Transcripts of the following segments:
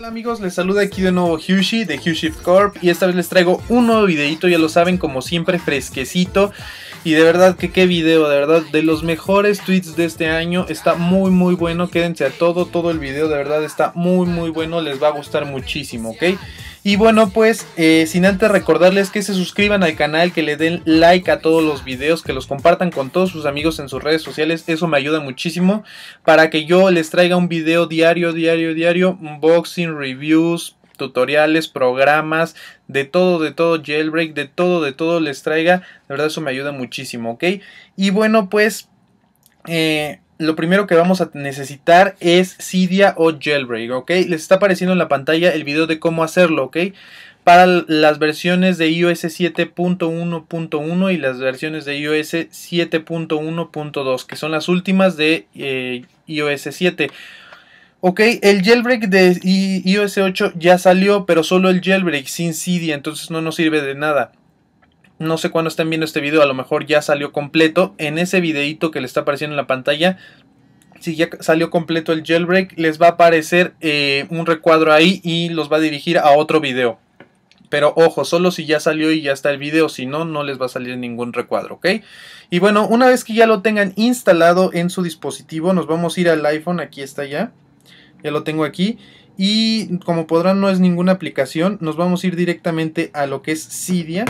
Hola amigos? Les saluda aquí de nuevo Hushi de Hughshift Corp y esta vez les traigo un nuevo videito, ya lo saben, como siempre fresquecito y de verdad que qué video, de verdad, de los mejores tweets de este año, está muy muy bueno, quédense a todo, todo el video, de verdad está muy muy bueno, les va a gustar muchísimo, ¿ok? Y bueno, pues eh, sin antes recordarles que se suscriban al canal, que le den like a todos los videos, que los compartan con todos sus amigos en sus redes sociales. Eso me ayuda muchísimo para que yo les traiga un video diario, diario, diario, unboxing, reviews, tutoriales, programas, de todo, de todo, jailbreak, de todo, de todo les traiga. De verdad eso me ayuda muchísimo, ¿ok? Y bueno, pues... Eh, lo primero que vamos a necesitar es Cydia o Jailbreak, ¿ok? Les está apareciendo en la pantalla el video de cómo hacerlo, ¿ok? Para las versiones de iOS 7.1.1 y las versiones de iOS 7.1.2, que son las últimas de eh, iOS 7. Ok, el jailbreak de iOS 8 ya salió, pero solo el jailbreak sin Cydia, entonces no nos sirve de nada no sé cuándo estén viendo este video, a lo mejor ya salió completo. En ese videito que le está apareciendo en la pantalla, si ya salió completo el jailbreak, les va a aparecer eh, un recuadro ahí y los va a dirigir a otro video. Pero ojo, solo si ya salió y ya está el video, si no, no les va a salir ningún recuadro, ¿ok? Y bueno, una vez que ya lo tengan instalado en su dispositivo, nos vamos a ir al iPhone, aquí está ya, ya lo tengo aquí. Y como podrán, no es ninguna aplicación, nos vamos a ir directamente a lo que es Cydia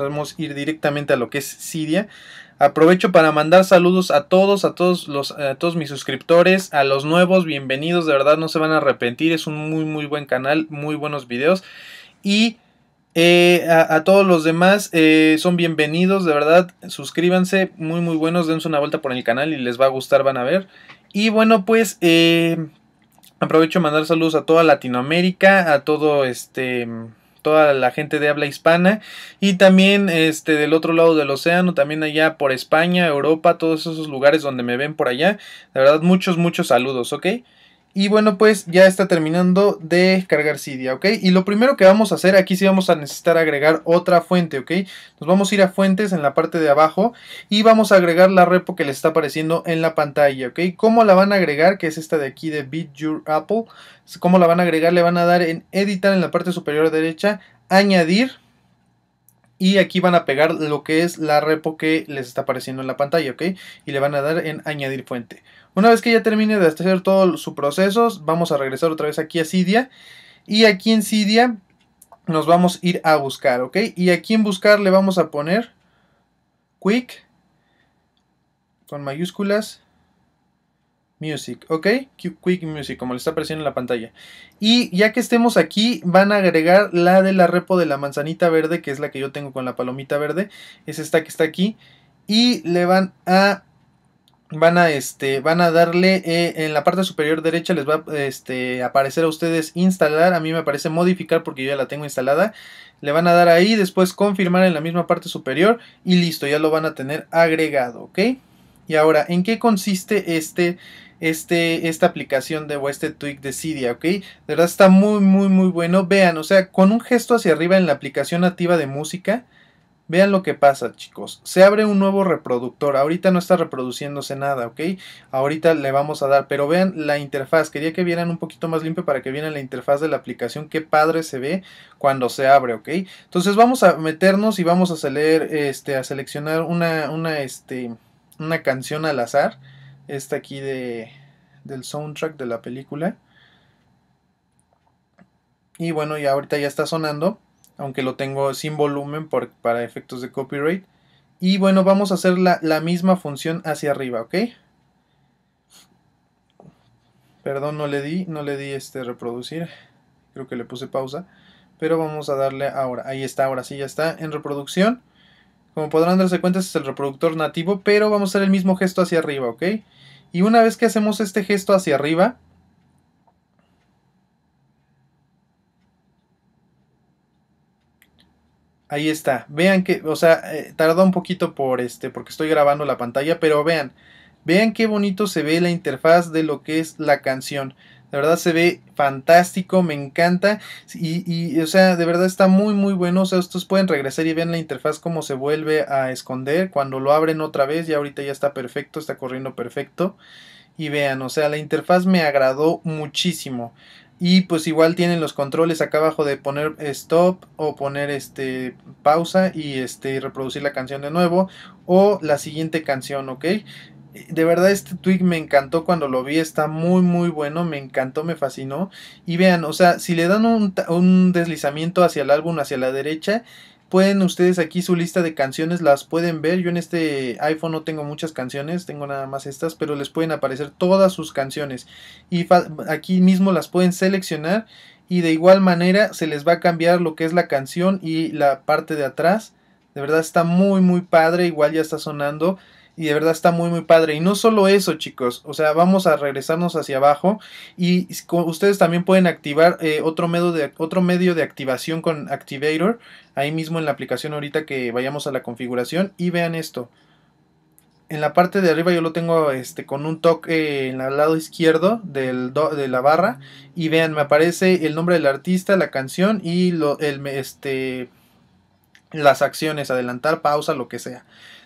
a ir directamente a lo que es Siria. Aprovecho para mandar saludos a todos, a todos los, eh, todos mis suscriptores, a los nuevos, bienvenidos, de verdad no se van a arrepentir, es un muy muy buen canal, muy buenos videos y eh, a, todos los demás eh, son bienvenidos, de verdad, suscríbanse, muy muy buenos, dense una vuelta por el canal y les va a gustar, van a ver. Y bueno, pues aprovecho aprovecho mandar saludos a toda Latinoamérica, a todo este toda la gente de habla hispana y también este del otro lado del océano, también allá por España, Europa, todos esos lugares donde me ven por allá. De verdad, muchos, muchos saludos, ¿ok? Y bueno, pues ya está terminando de cargar Cydia, ¿ok? Y lo primero que vamos a hacer, aquí sí vamos a necesitar agregar otra fuente, ¿ok? Nos vamos a ir a fuentes en la parte de abajo y vamos a agregar la repo que le está apareciendo en la pantalla, ¿ok? ¿Cómo la van a agregar? Que es esta de aquí de Beat Your Apple. ¿Cómo la van a agregar? Le van a dar en editar en la parte superior derecha, añadir, y aquí van a pegar lo que es la repo que les está apareciendo en la pantalla, ¿ok? Y le van a dar en añadir fuente. Una vez que ya termine de hacer todo su proceso, vamos a regresar otra vez aquí a Cydia. Y aquí en Cydia nos vamos a ir a buscar, ¿ok? Y aquí en buscar le vamos a poner quick con mayúsculas Music, ¿ok? Quick Music, como le está apareciendo en la pantalla. Y ya que estemos aquí, van a agregar la de la repo de la manzanita verde, que es la que yo tengo con la palomita verde. Es esta que está aquí. Y le van a... Van a, este, van a darle eh, en la parte superior derecha les va este, a aparecer a ustedes instalar. A mí me parece modificar porque yo ya la tengo instalada. Le van a dar ahí, después confirmar en la misma parte superior y listo, ya lo van a tener agregado, ¿ok? Y ahora, ¿en qué consiste este este, esta aplicación de o este tweak de Cydia, ¿ok? De verdad está muy, muy, muy bueno. Vean, o sea, con un gesto hacia arriba en la aplicación nativa de música, vean lo que pasa, chicos. Se abre un nuevo reproductor. Ahorita no está reproduciéndose nada, ¿ok? Ahorita le vamos a dar, pero vean la interfaz. Quería que vieran un poquito más limpio para que vieran la interfaz de la aplicación. Qué padre se ve cuando se abre, ¿ok? Entonces vamos a meternos y vamos a, este, a seleccionar una, una este, canción al azar esta aquí de, del soundtrack de la película. Y bueno, y ahorita ya está sonando, aunque lo tengo sin volumen para efectos de copyright. Y bueno, vamos a hacer la, la misma función hacia arriba, ¿ok? Perdón, no le di, no le di este reproducir. Creo que le puse pausa. Pero vamos a darle ahora. Ahí está, ahora sí ya está en reproducción. Como podrán darse cuenta, este es el reproductor nativo, pero vamos a hacer el mismo gesto hacia arriba, ¿ok? Y una vez que hacemos este gesto hacia arriba, ahí está. Vean que, o sea, eh, tardó un poquito por este, porque estoy grabando la pantalla, pero vean, vean qué bonito se ve la interfaz de lo que es la canción. De verdad se ve fantástico, me encanta. Y, o sea, de verdad está muy, muy bueno. O sea, ustedes pueden regresar y ver la interfaz cómo se vuelve a esconder. Cuando lo abren otra vez, y ahorita ya está perfecto, está corriendo perfecto. Y vean, o sea, la interfaz me agradó muchísimo. Y pues igual tienen los controles acá abajo de poner stop o poner este pausa y este reproducir la canción de nuevo o la siguiente canción, ¿ok? de verdad este tweet me encantó cuando lo vi, está muy muy bueno, me encantó, me fascinó. Y vean, o sea, si le dan un, un, deslizamiento hacia el álbum, hacia la derecha, pueden ustedes aquí su lista de canciones, las pueden ver. Yo en este iPhone no tengo muchas canciones, tengo nada más estas, pero les pueden aparecer todas sus canciones. Y aquí mismo las pueden seleccionar y de igual manera se les va a cambiar lo que es la canción y la parte de atrás. De verdad está muy muy padre, igual ya está sonando. Y de verdad está muy, muy padre. Y no solo eso, chicos. O sea, vamos a regresarnos hacia abajo. Y ustedes también pueden activar eh, otro, medio de, otro medio de activación con Activator. Ahí mismo en la aplicación ahorita que vayamos a la configuración. Y vean esto. En la parte de arriba yo lo tengo este, con un toque eh, en el lado izquierdo del de la barra. Y vean, me aparece el nombre del artista, la canción y lo, el, este, las acciones. Adelantar, pausa, lo que sea.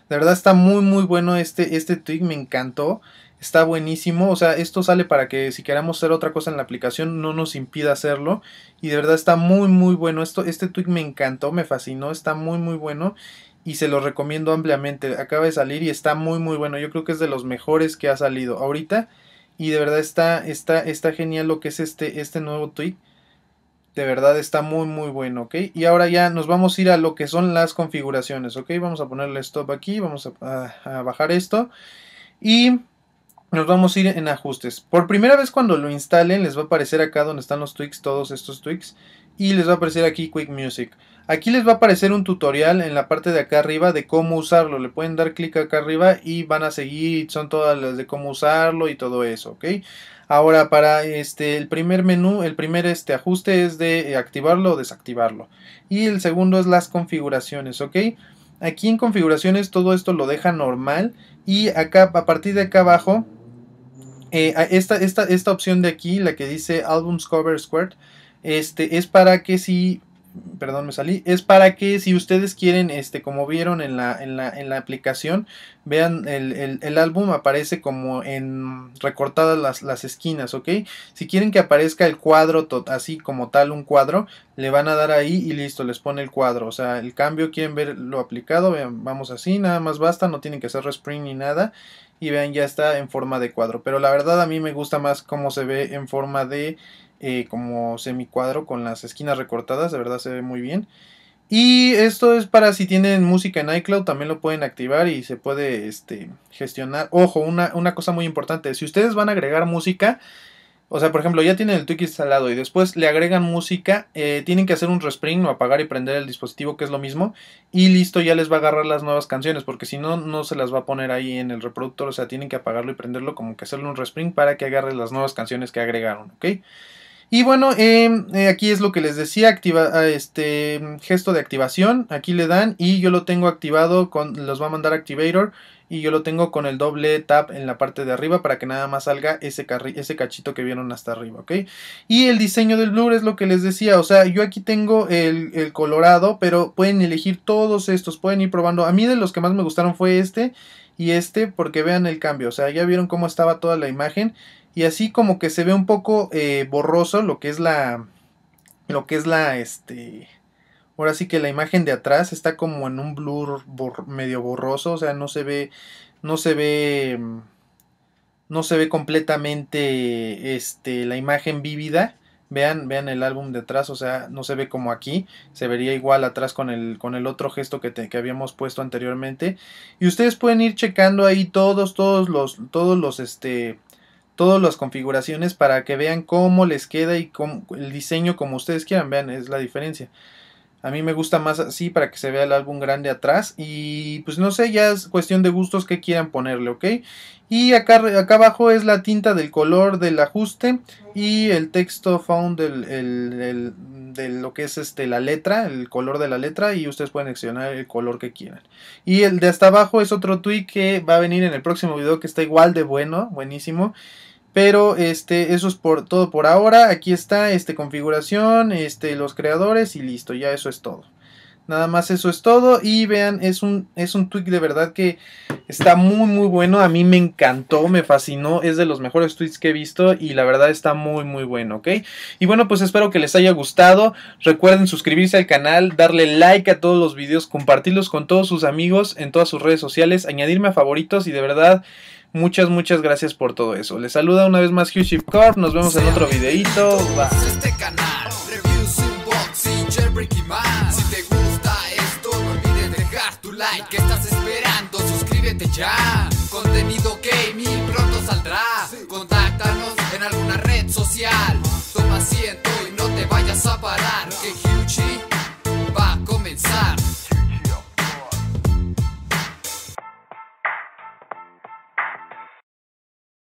De verdad está muy muy bueno este, este tweet me encantó. Está buenísimo, o sea, esto sale para que si queramos hacer otra cosa en la aplicación no nos impida hacerlo. Y de verdad está muy muy bueno esto. Este tweet me encantó, me fascinó, está muy muy bueno. Y se lo recomiendo ampliamente. Acaba de salir y está muy muy bueno. Yo creo que es de los mejores que ha salido ahorita. Y de verdad está, está, está genial lo que es este, este nuevo tweet de verdad está muy muy bueno, ¿ok? Y ahora ya nos vamos a ir a lo que son las configuraciones, ¿ok? Vamos a ponerle stop aquí, vamos a, bajar esto y nos vamos a ir en ajustes. Por primera vez cuando lo instalen les va a aparecer acá donde están los tweaks, todos estos tweaks y les va a aparecer aquí Quick Music. Aquí les va a aparecer un tutorial en la parte de acá arriba de cómo usarlo. Le pueden dar clic acá arriba y van a seguir, son todas las de cómo usarlo y todo eso, ¿ok? Ahora para este el primer menú, el primer este ajuste es de eh, activarlo o desactivarlo. Y el segundo es las configuraciones, ¿ok? Aquí en configuraciones todo esto lo deja normal y acá a partir de acá abajo eh, esta, esta, esta opción de aquí, la que dice Albums Cover Squared, este, es para que si perdón, me salí, es para que si ustedes quieren, este, como vieron en la, en la, aplicación, vean el, álbum aparece como en recortadas las, esquinas, ¿ok? Si quieren que aparezca el cuadro así como tal, un cuadro, le van a dar ahí y listo, les pone el cuadro, o sea, el cambio, quieren verlo lo aplicado, vean, vamos así, nada más basta, no tienen que hacer resprint ni nada. Y vean, ya está en forma de cuadro. Pero la verdad a mí me gusta más cómo se ve en forma de eh, como como cuadro con las esquinas recortadas, de verdad se ve muy bien. Y esto es para si tienen música en iCloud, también lo pueden activar y se puede este, gestionar. Ojo, una, cosa muy importante, si ustedes van a agregar música, o sea, por ejemplo, ya tienen el Twig instalado y después le agregan música, eh, tienen que hacer un respring o apagar y prender el dispositivo, que es lo mismo, y listo, ya les va a agarrar las nuevas canciones, porque si no, no se las va a poner ahí en el reproductor, o sea, tienen que apagarlo y prenderlo, como que hacerle un respring para que agarre las nuevas canciones que agregaron, ¿ok? Y bueno, em, eh, aquí es lo que les decía, activa, ah, este gesto de activación, aquí le dan y yo lo tengo activado, con los va a mandar Activator y yo lo tengo con el doble tap en la parte de arriba para que nada más salga ese, ese cachito que vieron hasta arriba, ¿ok? Y el diseño del blur es lo que les decía, o sea, yo aquí tengo el, el colorado, pero pueden elegir todos estos, pueden ir probando. A mí de los que más me gustaron fue este y este porque vean el cambio. O sea, ya vieron cómo estaba toda la imagen y así como que se ve un poco eh, borroso lo que es la... Lo que es la, este... Ahora sí que la imagen de atrás está como en un blur medio borroso, o sea, no se ve, no se ve, mm, no se ve completamente, este, la imagen vívida. Vean, vean el álbum detrás, o sea, no se ve como aquí, se vería igual atrás con el, con el otro gesto que, habíamos puesto anteriormente. Y ustedes pueden ir checando ahí todos, todos los, todos los, este, todas las configuraciones para que vean cómo les queda y el diseño como ustedes quieran, vean, es la diferencia. A mí me gusta más así para que se vea el álbum grande atrás. Y pues no sé, ya es cuestión de gustos que quieran ponerle, ¿ok? Y acá, acá abajo es la tinta del color del ajuste y el texto found de lo que es este, la letra, el color de la letra y ustedes pueden seleccionar el color que quieran. Y el de hasta abajo es otro tweet que va a venir en el próximo video que está igual de bueno, buenísimo. Pero este, eso es por todo por ahora. Aquí está este, configuración, este, los creadores y listo. Ya eso es todo. Nada más eso es todo. Y vean, es un, es un tweak de verdad que está muy muy bueno. A mí me encantó, me fascinó. Es de los mejores tweets que he visto y la verdad está muy muy bueno, ¿ok? Y bueno, pues espero que les haya gustado. Recuerden suscribirse al canal, darle like a todos los videos, compartirlos con todos sus amigos en todas sus redes sociales, añadirme a favoritos y de verdad... Muchas, muchas gracias por todo eso. Les saluda una vez más Hugh Corp. Nos vemos en otro videito. Bye. Este canal, reviews, unboxing, más. Si te gusta esto, no olvides dejar tu like. ¿Qué estás esperando? Suscríbete ya. Contenido gaming pronto saldrá. Contáctanos en alguna red social. Toma asiento y no te vayas a parar. Que Hugh